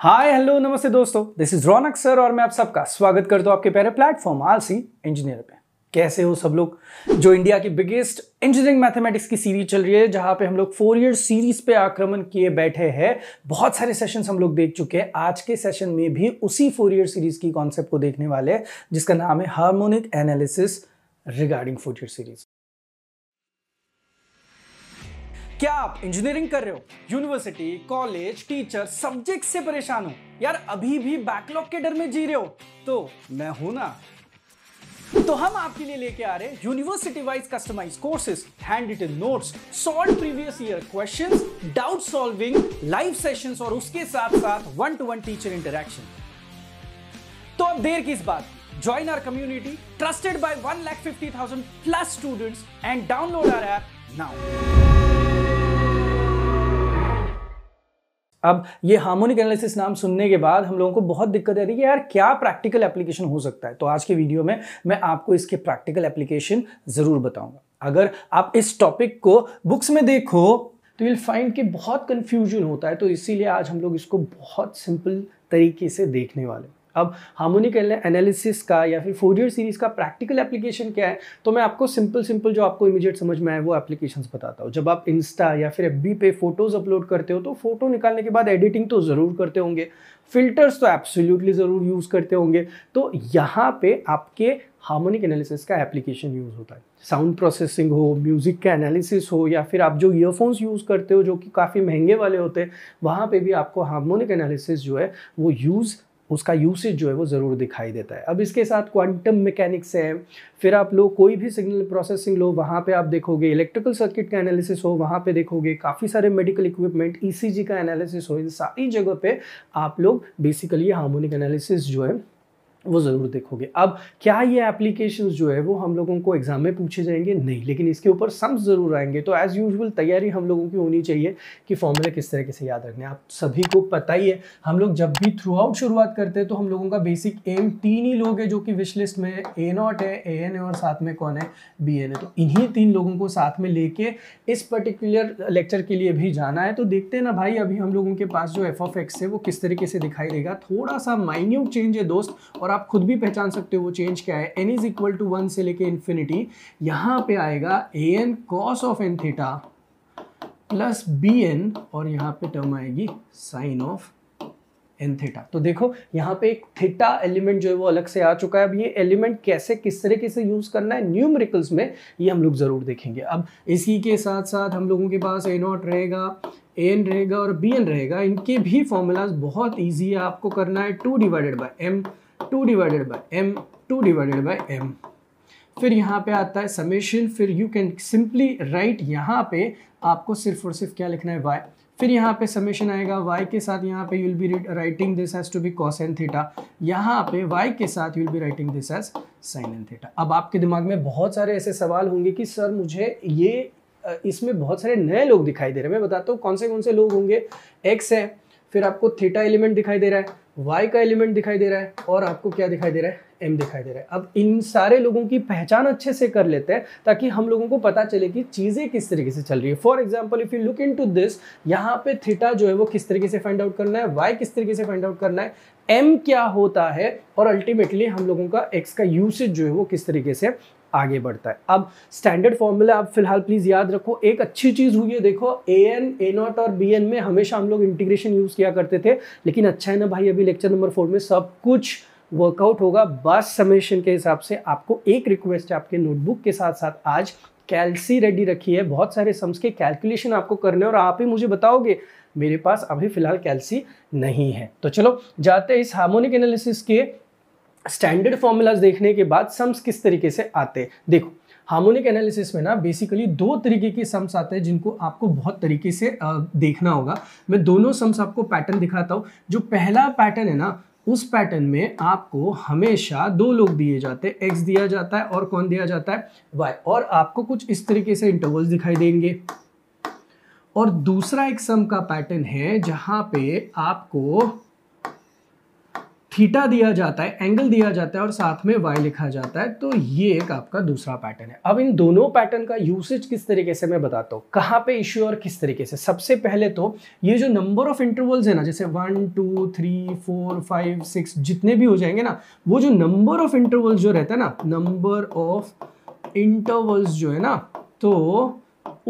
Hi hello नमस्ते दोस्तों this is Raunak sir और मैं आप सबका स्वागत करता हूँ आपके पहले प्लेटफॉर्म आलसी इंजीनियर पे कैसे हो सब लोग जो इंडिया की बिगेस्ट इंजीनियरिंग मैथमेटिक्स की सीरीज चल रही है जहां पे हम लोग फोर ईयर सीरीज पे आक्रमण किए बैठे हैं बहुत सारे सेशन हम लोग देख चुके हैं आज के सेशन में भी उसी फोर ईयर सीरीज की कॉन्सेप्ट को देखने वाले हैं जिसका नाम है harmonic analysis regarding Fourier series क्या आप इंजीनियरिंग कर रहे हो यूनिवर्सिटी कॉलेज टीचर सब्जेक्ट से परेशान हो यार अभी भी बैकलॉग के डर में जी रहे हो तो मैं हूं ना तो हम आपके लिए लेके आ रहे हैं university wise customize courses hand written notes solve previous year question doubt solving live session और उसके साथ साथ one to one teacher interaction तो अब देर की इस बात join our community trusted by one lakh fifty thousand plus students and download our app now अब ये हार्मोनिक एनालिसिस नाम सुनने के बाद हम लोगों को बहुत दिक्कत आ रही है यार क्या प्रैक्टिकल एप्लीकेशन हो सकता है तो आज के वीडियो में मैं आपको इसके प्रैक्टिकल एप्लीकेशन ज़रूर बताऊंगा अगर आप इस टॉपिक को बुक्स में देखो तो यूल फाइंड कि बहुत कन्फ्यूजन होता है तो इसीलिए आज हम लोग इसको बहुत सिंपल तरीके से देखने वाले अब हार्मोनिक एनालिसिस का या फिर फोरियर सीरीज़ का प्रैक्टिकल एप्लीकेशन क्या है तो मैं आपको सिंपल सिंपल जो आपको इमीडिएट समझ में आए वो एप्लीकेशन बताता हूँ जब आप इंस्टा या फिर एफ पे फोटोज़ अपलोड करते हो तो फोटो निकालने के बाद एडिटिंग तो ज़रूर करते होंगे फिल्टर्स तो एब्सोल्युटली ज़रूर यूज़ करते होंगे तो यहाँ पे आपके हार्मोनिक एनालिसिस का एप्लीकेशन यूज़ होता है साउंड प्रोसेसिंग हो म्यूज़िक का एनालिसिस हो या फिर आप जो ईयरफोन्स यूज़ करते हो जो कि काफ़ी महंगे वाले होते हैं वहां पे भी आपको हार्मोनिक एनालिसिस जो है वो यूज़ उसका यूसेज जो है वो ज़रूर दिखाई देता है अब इसके साथ क्वांटम मैकेनिक्स है फिर आप लोग कोई भी सिग्नल प्रोसेसिंग लो वहाँ पे आप देखोगे इलेक्ट्रिकल सर्किट का एनालिसिस हो वहाँ पे देखोगे काफ़ी सारे मेडिकल इक्विपमेंट ईसीजी का एनालिसिस हो इन सारी जगह पे आप लोग बेसिकली हार्मोनिक एनालिसिस जो है वो ज़रूर देखोगे अब क्या ये एप्लीकेशंस जो है वो हम लोगों को एग्ज़ाम में पूछे जाएंगे नहीं लेकिन इसके ऊपर सम्स ज़रूर आएंगे तो एज़ यूजुअल तैयारी हम लोगों की होनी चाहिए कि फॉर्मूले किस तरीके से याद रखने आप सभी को पता ही है हम लोग जब भी थ्रू आउट शुरुआत करते हैं तो हम लोगों का बेसिक एम तीन ही लोग है जो कि विश लिस्ट में ए नॉट है ए एन है और साथ में कौन है बी एन है तो इन्हीं तीन लोगों को साथ में लेके इस पर्टिकुलर लेक्चर के लिए भी जाना है तो देखते हैं ना भाई अभी हम लोगों के पास जो एफ ऑफ एक्स है वो किस तरीके से दिखाई देगा थोड़ा सा माइन्यूट चेंज है दोस्त और और आप खुद भी पहचान सकते हो वो चेंज क्या है N is equal to one से लेके इन्फिनिटी यहाँ पे आएगा A N cos of N theta plus B N और यहाँ पे टर्म आएगी साइन ऑफ एन थीटा तो देखो यहाँ पे एक थीटा एलिमेंट जो है वो अलग से आ चुका है अब ये एलिमेंट कैसे किस तरीके से यूज़ करना है न्यूमरिकल्स में ये हम लोग ज़रूर देखेंगे अब इसी के साथ साथ हम लोगों के पास ए नॉट रहेगा ए एन रहेगा और बी एन रहेगा इनके भी फॉर्मूलाज बहुत ईजी है आपको करना है two divided by M two divided by M two divided by M फिर यहाँ पे आता है समेशन फिर यू कैन सिंपली राइट यहाँ पे आपको सिर्फ और सिर्फ क्या लिखना है वाई फिर यहाँ पे समेशन आएगा वाई के साथ यहाँ पे you'll be writing this has to be cos N theta यहाँ पे वाई के साथ you'll be writing this has sine N theta अब आपके दिमाग में बहुत सारे ऐसे सवाल होंगे कि सर मुझे ये इसमें बहुत सारे नए लोग दिखाई दे रहे हैं मैं बताता हूँ कौन से कौन से लोग होंगे एक्स है फिर आपको थीटा एलिमेंट दिखाई दे रहा है वाई का एलिमेंट दिखाई दे रहा है और आपको क्या दिखाई दे रहा है एम दिखाई दे रहा है अब इन सारे लोगों की पहचान अच्छे से कर लेते हैं ताकि हम लोगों को पता चले कि चीज़ें किस तरीके से चल रही है for example if you look into this यहाँ पे थीटा जो है वो किस तरीके से फाइंड आउट करना है वाई किस तरीके से फाइंड आउट करना है एम क्या होता है और अल्टीमेटली हम लोगों का एक्स का यूसेज जो है वो किस तरीके से आगे बढ़ता है अब स्टैंडर्ड फॉर्मूला आप फिलहाल प्लीज़ याद रखो एक अच्छी चीज़ हुई है देखो ए एन ए नॉट और बी एन में हमेशा हम लोग इंटीग्रेशन यूज़ किया करते थे लेकिन अच्छा है ना भाई अभी लेक्चर नंबर फोर में सब कुछ वर्कआउट होगा बस समेशन के हिसाब से आपको एक रिक्वेस्ट है आपके नोटबुक के साथ साथ आज कैलसी रेडी रखी है बहुत सारे सम्स के कैलकुलेशन आपको करने और आप ही मुझे बताओगे मेरे पास अभी फिलहाल कैलसी नहीं है तो चलो जाते हैं इस हार्मोनिक एनालिसिस के स्टैंडर्ड फॉर्मूलाज देखने के बाद सम्स किस तरीके से आते हैं देखो हार्मोनिक एनालिसिस में ना बेसिकली दो तरीके के सम्स आते हैं जिनको आपको बहुत तरीके से देखना होगा मैं दोनों सम्स आपको पैटर्न दिखाता हूँ जो पहला पैटर्न है ना उस पैटर्न में आपको हमेशा दो लोग दिए जाते हैं एक्स दिया जाता है और कौन दिया जाता है वाई और आपको कुछ इस तरीके से इंटरवल्स दिखाई देंगे और दूसरा एक सम का पैटर्न है जहाँ पे आपको थीटा दिया जाता है एंगल दिया जाता है और साथ में वाई लिखा जाता है तो ये एक आपका दूसरा पैटर्न है अब इन दोनों पैटर्न का यूसेज किस तरीके से मैं बताता हूँ कहाँ पे इश्यू और किस तरीके से सबसे पहले तो ये जो नंबर ऑफ इंटरवल्स है ना जैसे one two three four five six जितने भी हो जाएंगे ना वो जो नंबर ऑफ इंटरवल्स जो रहता है ना नंबर ऑफ इंटरवल्स जो है ना तो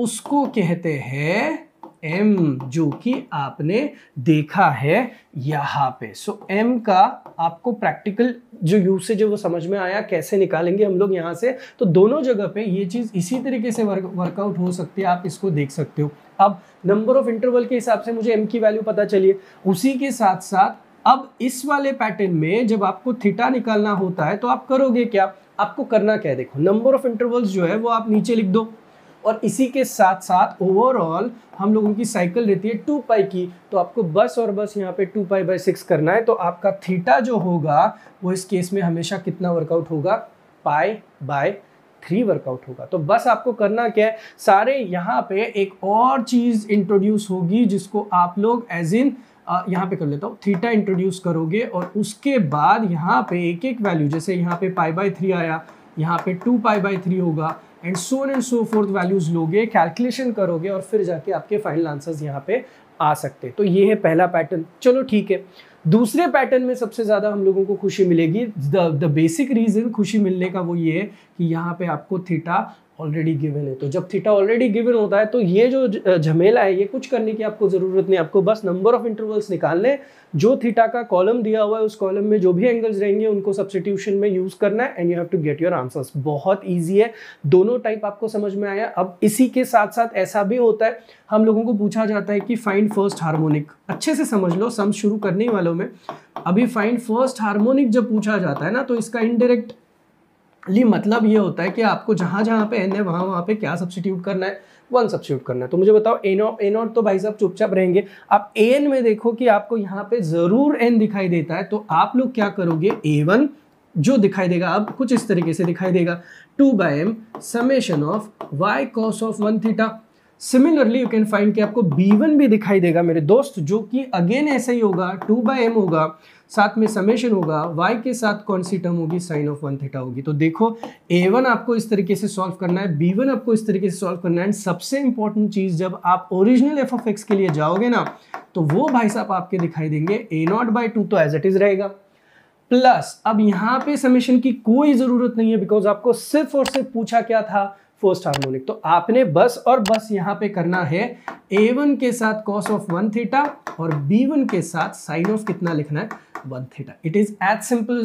उसको कहते हैं एम जो कि आपने देखा है यहाँ पे सो so, एम का आपको प्रैक्टिकल जो यूसेज है वो समझ में आया कैसे निकालेंगे हम लोग यहाँ से तो दोनों जगह पे ये चीज़ इसी तरीके से वर्क वर्कआउट हो सकती है आप इसको देख सकते हो अब नंबर ऑफ इंटरवल के हिसाब से मुझे एम की वैल्यू पता चलिए उसी के साथ साथ अब इस वाले पैटर्न में जब आपको थीटा निकालना होता है तो आप करोगे क्या आपको करना क्या है देखो नंबर ऑफ इंटरवल्स जो है वो आप नीचे लिख दो और इसी के साथ साथ ओवरऑल हम लोगों की साइकिल रहती है टू पाई की तो आपको बस और बस यहाँ पे टू पाई बाई सिक्स करना है तो आपका थीटा जो होगा वो इस केस में हमेशा कितना वर्कआउट होगा पाई बाय थ्री वर्कआउट होगा तो बस आपको करना क्या है सारे यहाँ पे एक और चीज़ इंट्रोड्यूस होगी जिसको आप लोग एज इन यहाँ पे कर लेता हूँ थीटा इंट्रोड्यूस करोगे और उसके बाद यहाँ पे एक एक वैल्यू जैसे यहाँ पे पाई बाय थ्री आया यहाँ पे टू पाई बाय थ्री होगा and so on and so forth values लोगे कैलकुलेशन करोगे और फिर जाके आपके फाइनल आंसर्स यहाँ पे आ सकते तो ये है पहला पैटर्न चलो ठीक है दूसरे पैटर्न में सबसे ज़्यादा हम लोगों को खुशी मिलेगी द द बेसिक रीज़न खुशी मिलने का वो ये है कि यहाँ पे आपको थीटा ऑलरेडी गिवन है तो जब थीटा ऑलरेडी गिवन होता है तो ये जो झमेला है ये कुछ करने की आपको ज़रूरत नहीं आपको बस नंबर ऑफ इंटरवल्स निकालने जो थीटा का कॉलम दिया हुआ है उस कॉलम में जो भी एंगल्स रहेंगे उनको सब्सटीट्यूशन में यूज़ करना है and you have to get your answers बहुत ईजी है दोनों टाइप आपको समझ में आया अब इसी के साथ साथ ऐसा भी होता है हम लोगों को पूछा जाता है कि फाइंड फर्स्ट हारमोनिक अच्छे से समझ लो सम शुरू करने वालों में अभी फाइंड फर्स्ट हारमोनिक जब पूछा जाता है ना तो इसका इनडायरेक्ट ली मतलब ये होता है कि आपको जहाँ जहाँ पे एन है वहाँ वहाँ पे क्या सब्सिट्यूट करना है वन सब्सिट्यूट करना है तो मुझे बताओ एन ऑफ एन ऑट तो भाई साहब चुपचाप रहेंगे आप ए एन में देखो कि आपको यहाँ पे ज़रूर एन दिखाई देता है तो आप लोग क्या करोगे ए वन जो दिखाई देगा अब कुछ इस तरीके से दिखाई देगा two by M summation of Y cos of one theta similarly you can find कि आपको बी वन भी दिखाई देगा मेरे दोस्त जो कि अगेन ऐसा ही होगा टू बाई एम होगा साथ में समेशन होगा वाई के साथ कौन सी टर्म होगी साइन ऑफ वन थीटा होगी तो देखो ए वन आपको इस तरीके से सॉल्व करना है बी वन आपको इस तरीके से सॉल्व करना है एंड सबसे इंपॉर्टेंट चीज़ जब आप ओरिजिनल एफ ऑफ एक्स के लिए जाओगे ना तो वो भाई साहब आपके दिखाई देंगे ए नॉट बाई टू तो एज इट इज़ रहेगा प्लस अब यहाँ पे समेशन की कोई ज़रूरत नहीं है बिकॉज आपको सिर्फ और सिर्फ पूछा क्या था फर्स्ट हार्मोनिक तो आपने बस और बस यहाँ पे करना है ए वन के साथ कॉस ऑफ वन थीटा और बी वन के साथ साइन ऑफ कितना लिखना है one theta it is as simple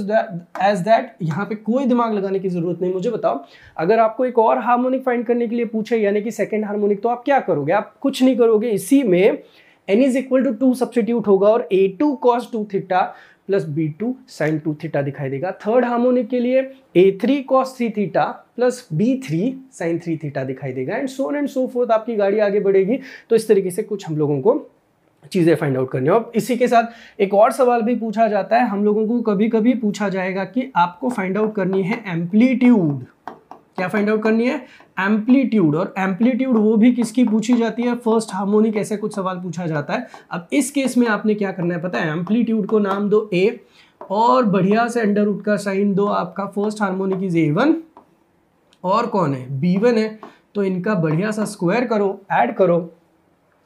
as that यहाँ पे कोई दिमाग लगाने की जरूरत नहीं मुझे बताओ अगर आपको एक और हार्मोनिक फाइंड करने के लिए पूछे यानी कि सेकेंड हार्मोनिक तो आप क्या करोगे आप कुछ नहीं करोगे इसी में N is equal to two substitute होगा और A two cos two theta plus B two sine two theta दिखाई देगा थर्ड हार्मोनिक के लिए A three cos three theta plus B three sine three theta दिखाई देगा and so on and so forth आपकी गाड़ी आगे बढ़ेगी तो इस तरीके से कुछ हम लोगों को चीज़ें फाइंड आउट करनी और इसी के साथ एक और सवाल भी पूछा जाता है हम लोगों को कभी कभी पूछा जाएगा कि आपको फाइंड आउट करनी है एम्पलीट्यूड क्या फाइंड आउट करनी है एम्पलीट्यूड और एम्पलीट्यूड वो भी किसकी पूछी जाती है फर्स्ट हार्मोनिक ऐसे कुछ सवाल पूछा जाता है अब इस केस में आपने क्या करना है पता है एम्पलीट्यूड को नाम दो ए और बढ़िया से अंडर रूट का साइन दो आपका first harmonic is A one और कौन है बी वन है तो इनका बढ़िया सा स्क्वायर करो ऐड करो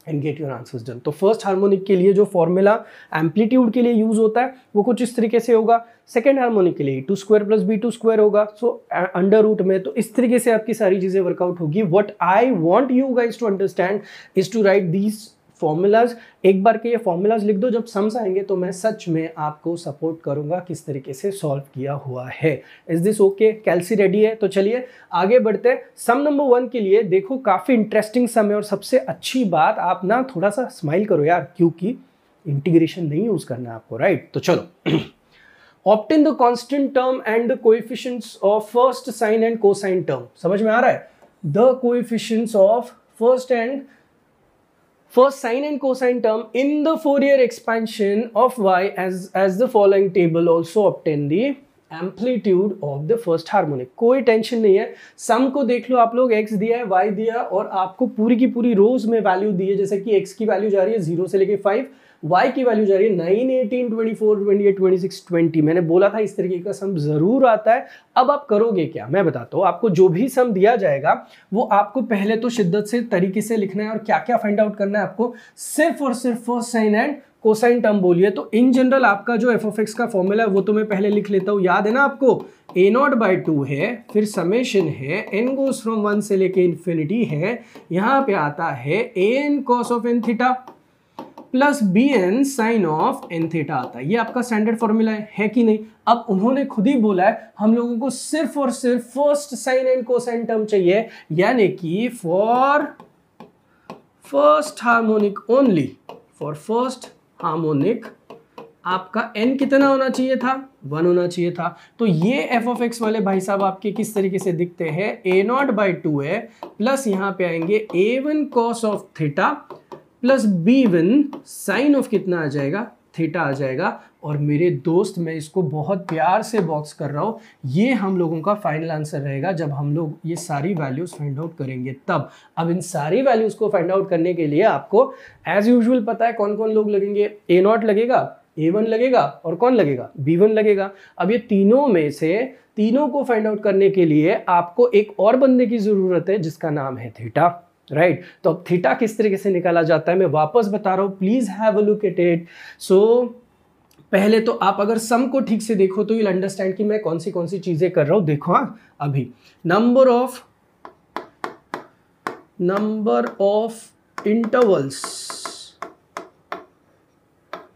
and get your answers done तो फर्स्ट हार्मोनिक के लिए जो फॉर्मूला एम्पलीट्यूड के लिए यूज होता है वो कुछ इस तरीके से होगा सेकेंड हार्मोनिक के लिए two square plus B two square होगा सो अंडर रूट में तो इस तरीके से आपकी सारी चीज़ें वर्कआउट होगी what I want you guys to understand is to write these formulas एक बार के ये फॉर्मूलाज लिख दो जब सम्स आएंगे तो मैं सच में आपको सपोर्ट करूंगा किस तरीके से सॉल्व किया हुआ है इज दिस ओके कैलसी रेडी है तो चलिए आगे बढ़ते हैं सम नंबर वन के लिए देखो काफ़ी इंटरेस्टिंग सम है और सबसे अच्छी बात आप ना थोड़ा सा स्माइल करो यार क्योंकि इंटीग्रेशन नहीं यूज़ करना आपको राइट तो चलो obtain the constant term and the coefficients of first sine and को टर्म समझ में आ रहा है the coefficients of first and for sine and cosine term in the Fourier expansion of y as, as the following table also obtain the amplitude of the first harmonic. कोई tension नहीं है सम को देख लो आप लोग एक्स दिया है Y दिया और आपको पूरी की पूरी रोज में वैल्यू दी है जैसे कि एक्स की वैल्यू जा रही है जीरो से लेके फाइव वाई की वैल्यू जा रही है nine eighteen twenty four twenty eight twenty six twenty मैंने बोला था इस तरीके का सम जरूर आता है अब आप करोगे क्या मैं बताता हूँ आपको जो भी सम दिया जाएगा वो आपको पहले तो शिद्दत से तरीके से लिखना है और क्या क्या फाइंड आउट करना है आपको सिर्फ और सिर्फ साइन एंड कोसाइन टर्म बोलिए तो इन जनरल आपका जो एफ ऑफ एक्स का फॉर्मूला है वो तो मैं पहले लिख लेता हूँ याद है ना आपको ए नॉट बाई टू है फिर समेशन है एन गोस फ्रॉम वन से लेके इन्फिनिटी है यहाँ पे आता है A N cos of N theta plus B N sine of N theta आता है ये आपका स्टैंडर्ड फॉर्मूला है, है कि नहीं अब उन्होंने खुद ही बोला है हम लोगों को सिर्फ और सिर्फ first sine and cosine term चाहिए यानी कि for first harmonic only for first harmonic आपका n कितना होना चाहिए था वन होना चाहिए था तो ये एफ ऑफ एक्स वाले भाई साहब आपके किस तरीके से दिखते हैं ए नॉट बाई टू है प्लस यहां पे आएंगे A one cos of theta plus B one sine of कितना आ जाएगा थीटा आ जाएगा और मेरे दोस्त मैं इसको बहुत प्यार से बॉक्स कर रहा हूँ ये हम लोगों का फाइनल आंसर रहेगा जब हम लोग ये सारी वैल्यूज़ फाइंड आउट करेंगे तब अब इन सारी वैल्यूज़ को फाइंड आउट करने के लिए आपको एज यूजल पता है कौन कौन लोग लगेंगे ए नॉट लगेगा ए वन लगेगा और कौन लगेगा बी वन लगेगा अब ये तीनों में से तीनों को फाइंड आउट करने के लिए आपको एक और बंदे की ज़रूरत है जिसका नाम है थीटा राइट right? तो अब थीटा किस तरीके से निकाला जाता है मैं वापस बता रहा हूँ please have a look at it so पहले तो आप अगर सम को ठीक से देखो तो यूल अंडरस्टैंड कि मैं कौन सी कौन सी चीज़ें कर रहा हूं देखो हाँ अभी number of number of intervals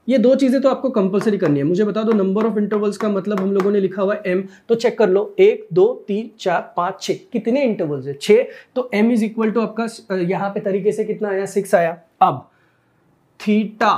ये दो चीज़ें तो आपको कंपलसरी करनी है मुझे बता दो नंबर ऑफ इंटरवल्स का मतलब हम लोगों ने लिखा हुआ एम तो चेक कर लो एक दो तीन चार पाँच छः कितने इंटरवल्स है छः तो एम इज इक्वल टू आपका यहाँ पे तरीके से कितना आया सिक्स आया अब थीटा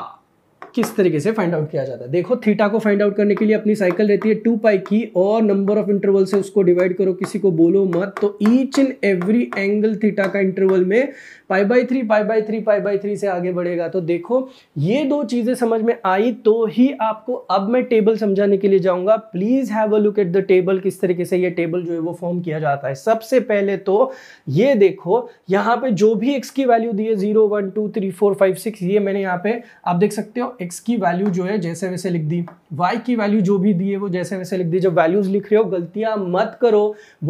किस तरीके से फाइंड आउट किया जाता है देखो थीटा को फाइंड आउट करने के लिए अपनी साइकिल रहती है टू पाई की और नंबर ऑफ इंटरवल से उसको डिवाइड करो किसी को बोलो मत तो each and every angle theta का इंटरवल में pi by three pi by three pi by three से आगे बढ़ेगा तो देखो ये दो चीज़ें समझ में आई तो ही आपको अब मैं टेबल समझाने के लिए जाऊंगा please have a look at the table किस तरीके से ये टेबल जो है वो फॉर्म किया जाता है सबसे पहले तो ये देखो यहाँ पे जो भी एक्स की वैल्यू दी है zero one two three four five six ये मैंने यहाँ पे आप देख सकते हो एक्स की वैल्यू जो है जैसे वैसे लिख दी वाई की वैल्यू जो भी दी है वो जैसे वैसे लिख दी जब वैल्यूज लिख रहे हो गलतियां मत करो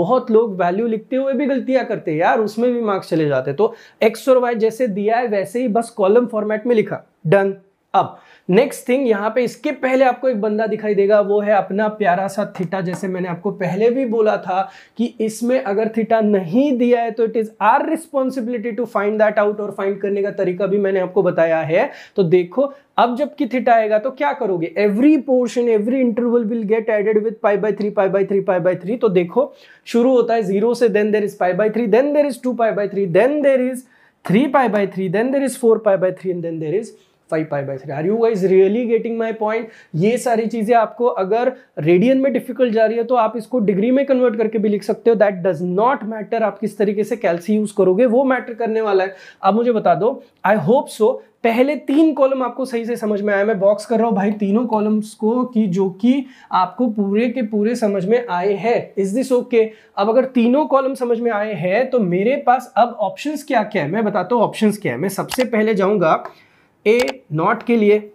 बहुत लोग वैल्यू लिखते हुए भी गलतियां करते हैं यार उसमें भी मार्क्स चले जाते तो एक्स और वाई जैसे दिया है वैसे ही बस कॉलम फॉर्मेट में लिखा डन अब नेक्स्ट थिंग यहाँ पे इसके पहले आपको एक बंदा दिखाई देगा वो है अपना प्यारा सा थीटा जैसे मैंने आपको पहले भी बोला था कि इसमें अगर थीटा नहीं दिया है तो it is our responsibility to find that out और फाइंड करने का तरीका भी मैंने आपको बताया है तो देखो अब जबकि थीटा आएगा तो क्या करोगे every portion every interval will get added with pi by three pi by three pi by three तो देखो शुरू होता है जीरो से then there is pi by three then there is two pi by three then there is three pi by three then there is four pi by three and then there is five pi by three are you guys really getting my point ये सारी चीज़ें आपको अगर radian में difficult जा रही है तो आप इसको डिग्री में कन्वर्ट करके भी लिख सकते हो दैट डज नॉट मैटर आप किस तरीके से कैल्सी यूज़ करोगे वो मैटर करने वाला है आप मुझे बता दो आई होप सो पहले तीन कॉलम आपको सही से समझ में आया मैं बॉक्स कर रहा हूँ भाई तीनों कॉलम्स को कि जो कि आपको पूरे के पूरे समझ में आए हैं इज दिस ओके अब अगर तीनों कॉलम समझ में आए हैं तो मेरे पास अब ऑप्शंस क्या क्या है मैं बताता हूँ ऑप्शंस क्या है मैं सबसे पहले जाऊँगा ए नॉट के लिए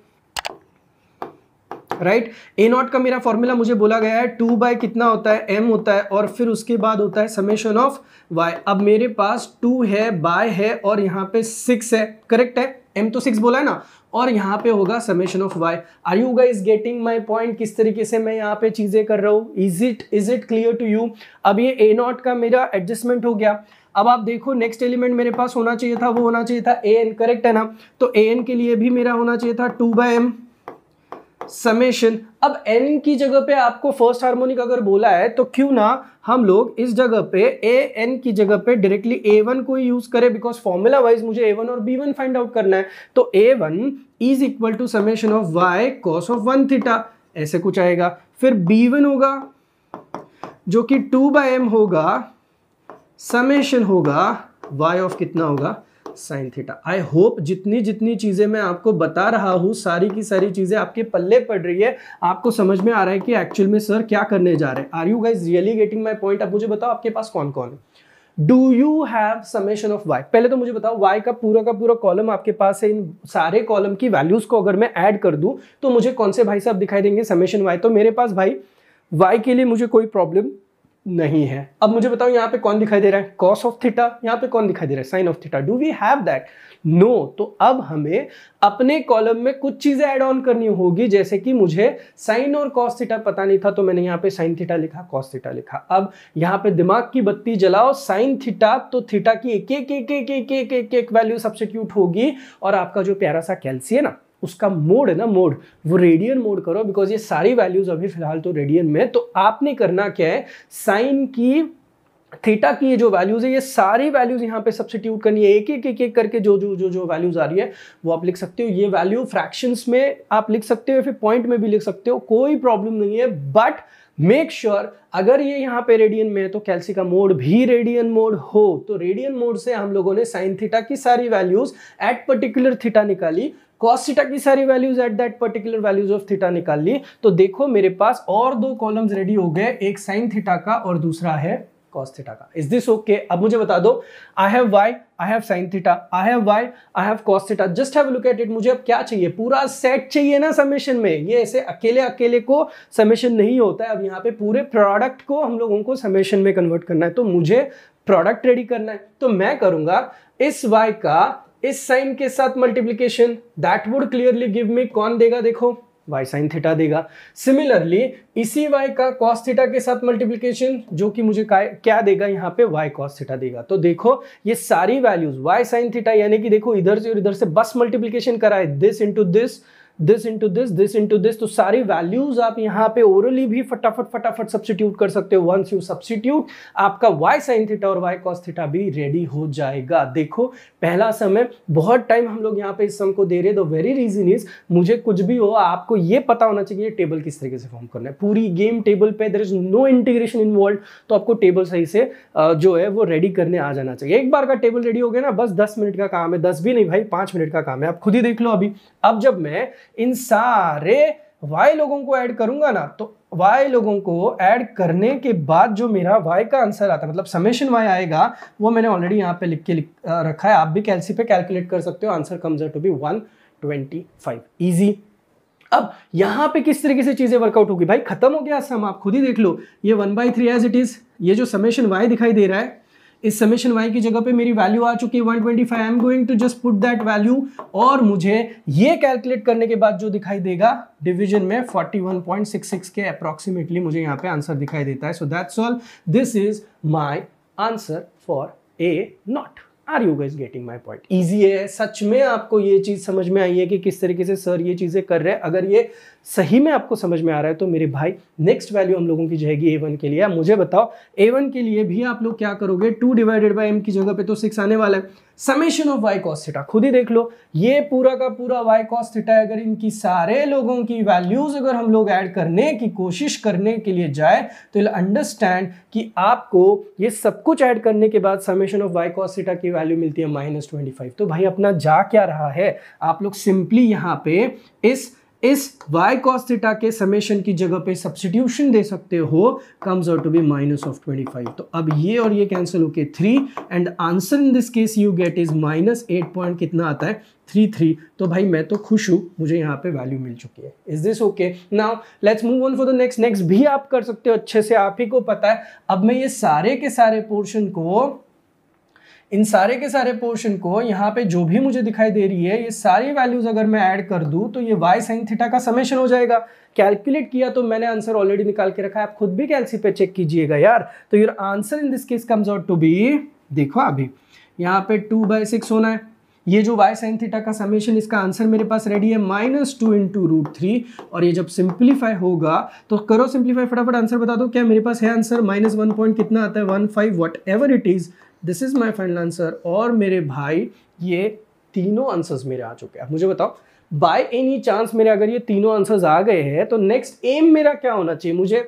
राइट ए नॉट का मेरा फॉर्मूला मुझे बोला गया है टू बाय कितना होता है एम होता है और फिर उसके बाद होता है समेशन ऑफ वाई अब मेरे पास टू है बाय है और यहाँ पे सिक्स है करेक्ट है एम तो सिक्स बोला है ना और यहाँ पे होगा summation of Y are you guys getting my point किस तरीके से मैं यहाँ पे चीज़ें कर रहा हूँ is it is it clear to you अब ये ए नॉट का मेरा एडजस्टमेंट हो गया अब आप देखो नेक्स्ट एलिमेंट मेरे पास होना चाहिए था वो होना चाहिए था ए एन करेक्ट है ना तो ए एन के लिए भी मेरा होना चाहिए था टू बाय एम समेशन अब एन की जगह पे आपको फर्स्ट हार्मोनिक अगर बोला है तो क्यों ना हम लोग इस जगह पे ए एन की जगह पे डायरेक्टली ए वन को यूज करें बिकॉज फॉर्मूला वाइज मुझे ए वन और बी वन फाइंड आउट करना है तो A one is equal to summation of Y cos of one theta ऐसे कुछ आएगा फिर बी वन होगा जो कि टू बाय एम होगा समेशन होगा वाई ऑफ कितना होगा साइन थीटा आई होप जितनी जितनी चीज़ें मैं आपको बता रहा हूं सारी की सारी चीज़ें आपके पल्ले पड़ रही है आपको समझ में आ रहा है कि एक्चुअल में सर क्या करने जा रहे हैं are you guys really getting my point आप मुझे बताओ आपके पास कौन कौन है do you have summation of Y पहले तो मुझे बताओ वाई का पूरा का पूरा कॉलम आपके पास है इन सारे कॉलम की वैल्यूज को अगर मैं ऐड कर दूं तो मुझे कौन से भाई साहब दिखाई देंगे समेशन वाई तो मेरे पास भाई वाई के लिए मुझे कोई प्रॉब्लम नहीं है अब मुझे बताओ यहाँ पे कौन दिखाई दे रहा है कॉस ऑफ थीटा यहाँ पे कौन दिखाई दे रहा है sine of theta do we have that no तो अब हमें अपने कॉलम में कुछ चीजें ऐड ऑन करनी होगी जैसे कि मुझे साइन और कॉस थीटा पता नहीं था तो मैंने यहाँ पे साइन थीटा लिखा कॉस थीटा लिखा अब यहाँ पे दिमाग की बत्ती जलाओ साइन थीटा तो थीटा की एक एक वैल्यू सब्सिट्यूट होगी और आपका जो प्यारा सा कैल्सी है ना उसका मोड है ना मोड वो रेडियन मोड करो बिकॉज ये सारी वैल्यूज अभी फिलहाल तो रेडियन में है तो आपने करना क्या है साइन की थीटा की ये जो वैल्यूज है ये सारी वैल्यूज यहाँ पे सब्सिट्यूट करनी है एक एक एक एक करके जो जो जो जो वैल्यूज आ रही है वो आप लिख सकते हो ये वैल्यू फ्रैक्शंस में आप लिख सकते हो फिर पॉइंट में भी लिख सकते हो कोई प्रॉब्लम नहीं है बट मेक श्योर sure, अगर ये यहाँ पे रेडियन में है तो कैल्सी का मोड भी रेडियन मोड हो तो रेडियन मोड से हम लोगों ने साइन थीटा की सारी वैल्यूज एट पर्टिकुलर थीटा निकाली कॉस थीटा की सारी values at that particular values of theta निकाल ली तो देखो मेरे पास और दो कॉलम्स रेडी हो गए एक साइन थीटा का और दूसरा है कॉस थीटा का इज दिस ओके अब मुझे बता दो I have Y I have sine theta I have Y I have cos theta just have look at it मुझे अब क्या चाहिए पूरा सेट चाहिए ना समेशन में ये ऐसे अकेले अकेले को समेशन नहीं होता है अब यहाँ पे पूरे प्रोडक्ट को हम लोगों को समेशन में कन्वर्ट करना है तो मुझे प्रोडक्ट रेडी करना है तो मैं करूंगा इस वाई का इस साइन के साथ multiplication that would clearly give me कौन देगा देखो वाई साइन थीटा देगा सिमिलरली इसी वाई का कॉस थीटा के साथ मल्टीप्लीकेशन जो कि मुझे क्या देगा यहाँ पे वाई कॉस थीटा देगा तो देखो ये सारी वैल्यूज वाई साइन थीटा यानी कि देखो इधर से और इधर से बस मल्टीप्लीकेशन कराए this into this this into this this into this तो सारी वैल्यूज आप यहाँ पे ओरली भी फटाफट फटाफट सब्सिट्यूट कर सकते हो वंस यू सब्सिट्यूट आपका वाई साइन थीटा और वाई कॉस थीटा भी रेडी हो जाएगा देखो पहला समय बहुत टाइम हम लोग यहाँ पे इस सम को दे रहे द वेरी रीजन इज मुझे कुछ भी हो आपको ये पता होना चाहिए टेबल किस तरीके से फॉर्म करना है पूरी गेम टेबल पे there is no integration involve तो आपको टेबल सही से जो है वो रेडी करने आ जाना चाहिए एक बार का टेबल रेडी हो गया ना बस दस मिनट का काम है दस भी नहीं भाई पाँच मिनट का काम है आप खुद ही देख लो अभी अब जब मैं इन सारे वाई लोगों को ऐड करूंगा ना तो वाई लोगों को ऐड करने के बाद जो मेरा वाई का आंसर आता है मतलब समेशन वाई आएगा वो मैंने ऑलरेडी यहाँ पे लिख के लिख रखा है आप भी कैलसी पे कैलकुलेट कर सकते हो answer comes to be one twenty five easy अब यहाँ पे किस तरीके से चीज़ें वर्कआउट होगी भाई खत्म हो गया सम आप खुद ही देख लो ये one by three as it is ये जो समेशन वाई दिखाई दे रहा है इस समेशन वाई की जगह पे मेरी वैल्यू आ चुकी है 125 twenty five I am going to just put that value और मुझे ये कैलकुलेट करने के बाद जो दिखाई देगा डिवीजन में 41.66 के अप्रॉक्सीमेटली मुझे यहाँ पे आंसर दिखाई देता है so that's all this is my answer for A naught are you guys getting my point easy है सच में आपको ये चीज़ समझ में आई है कि किस तरीके से सर ये चीज़ें कर रहे हैं अगर ये सही में आपको समझ में आ रहा है तो मेरे भाई नेक्स्ट वैल्यू हम लोगों की जाएगी ए वन के लिए मुझे बताओ ए वन के लिए भी आप लोग क्या करोगे टू डिवाइडेड बाई एम की जगह पे तो सिक्स आने वाला है summation of Y cos theta खुद ही देख लो ये पूरा का पूरा वाई कॉस थीटा अगर इनकी सारे लोगों की वैल्यूज अगर हम लोग ऐड करने की कोशिश करने के लिए जाए तो विल अंडरस्टैंड कि आपको ये सब कुछ ऐड करने के बाद summation of Y cos theta की वैल्यू मिलती है माइनस ट्वेंटी फाइव तो भाई अपना जा क्या रहा है आप लोग सिंपली यहाँ पे इस इस y cos थीटा के समेशन की जगह पे सब्सटीट्यूशन दे सकते हो comes out to be minus of 25 तो अब ये और ये कैंसिल होके three and answer in this case you get is minus eight point कितना आता है थ्री थ्री तो भाई मैं तो खुश हूँ मुझे यहाँ पे वैल्यू मिल चुकी है is this okay now let's move on for the next next भी आप कर सकते हो अच्छे से आप ही को पता है अब मैं ये सारे के सारे पोर्शन को इन सारे के सारे पोर्शन को यहाँ पे जो भी मुझे दिखाई दे रही है ये सारी वैल्यूज अगर मैं ऐड कर दूँ तो ये वाई साइन थीटा का समेशन हो जाएगा कैलकुलेट किया तो मैंने आंसर ऑलरेडी निकाल के रखा है आप खुद भी कैलसी पे चेक कीजिएगा यार तो your answer in this case comes out to be देखो अभी यहाँ पे टू बाय सिक्स होना है ये जो वाई साइन थीटा का समेशन इसका आंसर मेरे पास रेडी है minus two into root three और ये जब सिंप्लीफाई होगा तो करो सिंप्लीफाई फटाफट आंसर बता दो क्या मेरे पास है आंसर माइनस वन पॉइंट कितना आता है one five whatever it is this is my final answer और मेरे भाई ये तीनों आंसर्स मेरे आ चुके हैं आप मुझे बताओ बाय एनी चांस मेरे अगर ये तीनों आंसर्स आ गए हैं तो नेक्स्ट एम मेरा क्या होना चाहिए मुझे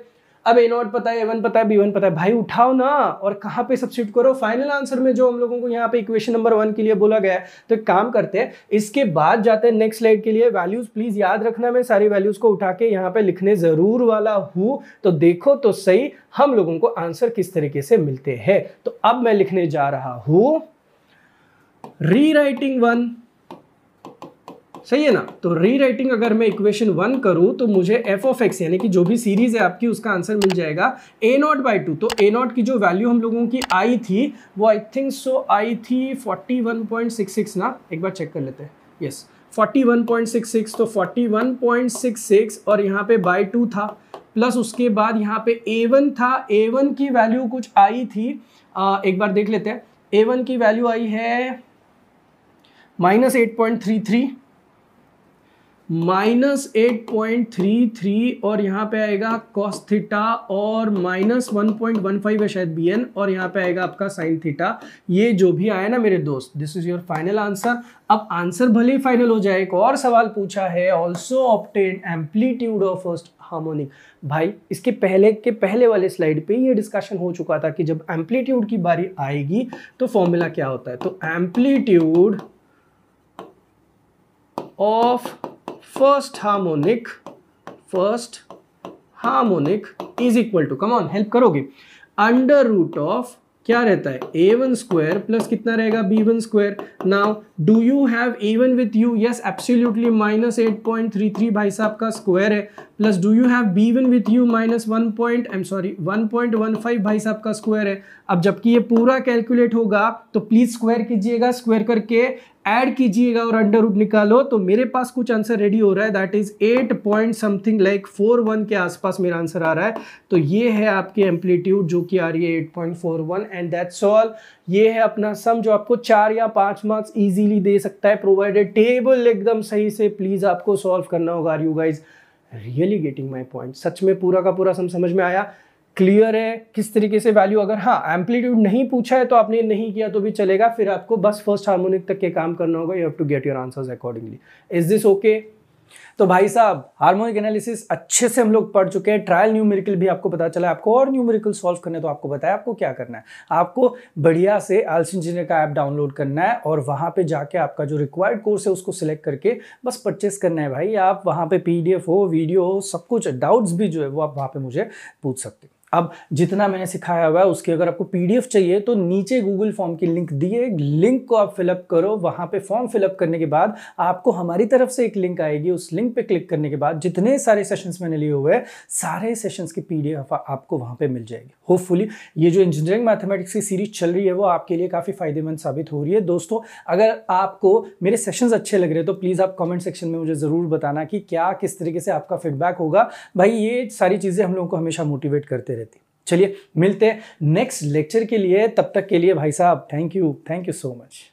अब ए नॉट पता है ए वन पता है बी वन पता है भाई उठाओ ना और कहाँ पे सब्सिट्यूट करो फाइनल आंसर में जो हम लोगों को यहाँ पे इक्वेशन नंबर वन के लिए बोला गया है तो एक काम करते हैं इसके बाद जाते हैं नेक्स्ट स्लाइड के लिए वैल्यूज प्लीज याद रखना मैं सारी वैल्यूज को उठा के यहाँ पे लिखने जरूर वाला हूँ तो देखो तो सही हम लोगों को आंसर किस तरीके से मिलते हैं तो अब मैं लिखने जा रहा हूँ री राइटिंग वन सही है ना तो रीराइटिंग अगर मैं इक्वेशन वन करूं तो मुझे एफ ऑफ एक्स यानी कि जो भी सीरीज है आपकी उसका आंसर मिल जाएगा ए नॉट बाई टू तो ए नॉट की जो वैल्यू हम लोगों की आई थी वो आई थिंक सो आई थी फोर्टी ना एक बार चेक कर लेते हैं yes forty one point six six तो फोर्टी और यहाँ पे बाई टू था प्लस उसके बाद यहाँ पे ए वन था ए वन की वैल्यू कुछ आई थी आ, एक बार देख लेते हैं ए वन की वैल्यू आई है minus eight point three three minus eight point three three और यहाँ पे आएगा कॉस थीटा और minus one point one five है शायद बी एन और यहाँ पे आएगा आपका साइन थीटा ये जो भी आया ना मेरे दोस्त this is your final answer अब आंसर भले ही फाइनल हो जाए एक और सवाल पूछा है also obtain amplitude of first harmonic भाई इसके पहले के पहले वाले स्लाइड पे ये डिस्कशन हो चुका था कि जब एम्पलीट्यूड की बारी आएगी तो फॉर्मूला क्या होता है तो amplitude of first harmonic first harmonic is equal to come on help करोगे अंडर रूट ऑफ क्या रहता है ए वन स्क्वायर प्लस कितना रहेगा B one square now do you have A one with you yes absolutely minus eight point three three भाई साहब का square है plus do you have B one with you minus one point I am sorry one point one five भाई साहब का square है अब जबकि ये पूरा कैलकुलेट होगा तो प्लीज़ स्क्वायर कीजिएगा स्क्वायर करके ऐड कीजिएगा और अंडर रूट निकालो तो मेरे पास कुछ आंसर रेडी हो रहा है that is eight point something like four one के आसपास मेरा आंसर आ रहा है तो ये है आपके एम्पलीट्यूड जो कि आ रही है eight point four one and that's all ये है अपना सम जो आपको चार या पांच मार्क्स इजीली दे सकता है प्रोवाइडेड टेबल एकदम सही से प्लीज़ आपको सॉल्व करना होगा you guys really getting my point सच में पूरा का पूरा सम समझ में आया क्लियर है किस तरीके से वैल्यू अगर हाँ एम्पलीट्यूड नहीं पूछा है तो आपने नहीं किया तो भी चलेगा फिर आपको बस फर्स्ट हार्मोनिक तक के काम करना होगा you have to get your answers accordingly is this okay तो भाई साहब हार्मोनिक एनालिसिस अच्छे से हम लोग पढ़ चुके हैं ट्रायल न्यूमेरिकल भी आपको पता चला आपको और न्यूमेरिकल सॉल्व करने तो आपको बताया आपको क्या करना है आपको बढ़िया से आल्स इंजीनियर का ऐप डाउनलोड करना है और वहाँ पे जाके आपका जो रिक्वायर्ड कोर्स है उसको सिलेक्ट करके बस परचेस करना है भाई आप वहाँ पे पीडीएफ हो वीडियो हो सब कुछ डाउट्स भी जो है वो आप वहाँ पर मुझे पूछ सकते हो अब जितना मैंने सिखाया हुआ है उसके अगर आपको पीडीएफ चाहिए तो नीचे गूगल फॉर्म की लिंक दी है लिंक को आप फिलअप करो वहाँ पे फॉर्म फिलअप करने के बाद आपको हमारी तरफ से एक लिंक आएगी उस लिंक पे क्लिक करने के बाद जितने सारे सेशंस मैंने लिए हुए हैं सारे सेशंस की पीडीएफ आपको वहाँ पे मिल जाएगी होपफुली ये जो इंजीनियरिंग मैथमेटिक्स की सीरीज चल रही है वो आपके लिए काफ़ी फायदेमंद साबित हो रही है दोस्तों अगर आपको मेरे सेशंस अच्छे लग रहे तो प्लीज़ आप कमेंट सेक्शन में मुझे ज़रूर बताना कि क्या किस तरीके से आपका फीडबैक होगा भाई ये सारी चीज़ें हम लोगों को हमेशा मोटिवेट करते रहे चलिए मिलते हैं नेक्स्ट लेक्चर के लिए तब तक के लिए भाई साहब thank you thank you so much